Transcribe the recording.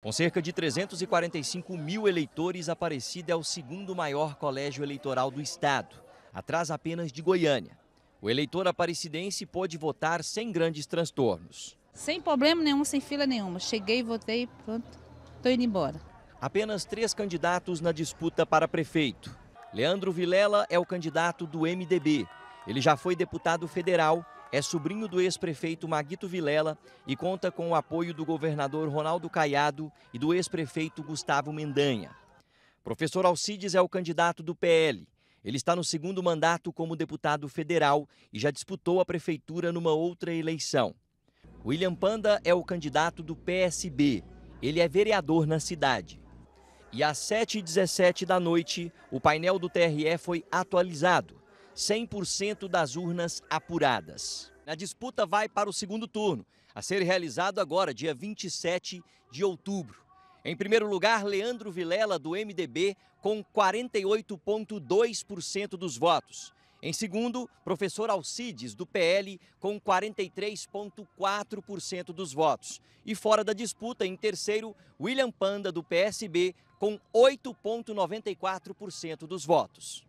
Com cerca de 345 mil eleitores, Aparecida é o segundo maior colégio eleitoral do estado, atrás apenas de Goiânia. O eleitor aparecidense pôde votar sem grandes transtornos. Sem problema nenhum, sem fila nenhuma. Cheguei, votei, pronto, estou indo embora. Apenas três candidatos na disputa para prefeito. Leandro Vilela é o candidato do MDB. Ele já foi deputado federal é sobrinho do ex-prefeito Maguito Vilela e conta com o apoio do governador Ronaldo Caiado e do ex-prefeito Gustavo Mendanha. Professor Alcides é o candidato do PL. Ele está no segundo mandato como deputado federal e já disputou a prefeitura numa outra eleição. William Panda é o candidato do PSB. Ele é vereador na cidade. E às 7h17 da noite, o painel do TRE foi atualizado. 100% das urnas apuradas. A disputa vai para o segundo turno, a ser realizado agora, dia 27 de outubro. Em primeiro lugar, Leandro Vilela, do MDB, com 48,2% dos votos. Em segundo, professor Alcides, do PL, com 43,4% dos votos. E fora da disputa, em terceiro, William Panda, do PSB, com 8,94% dos votos.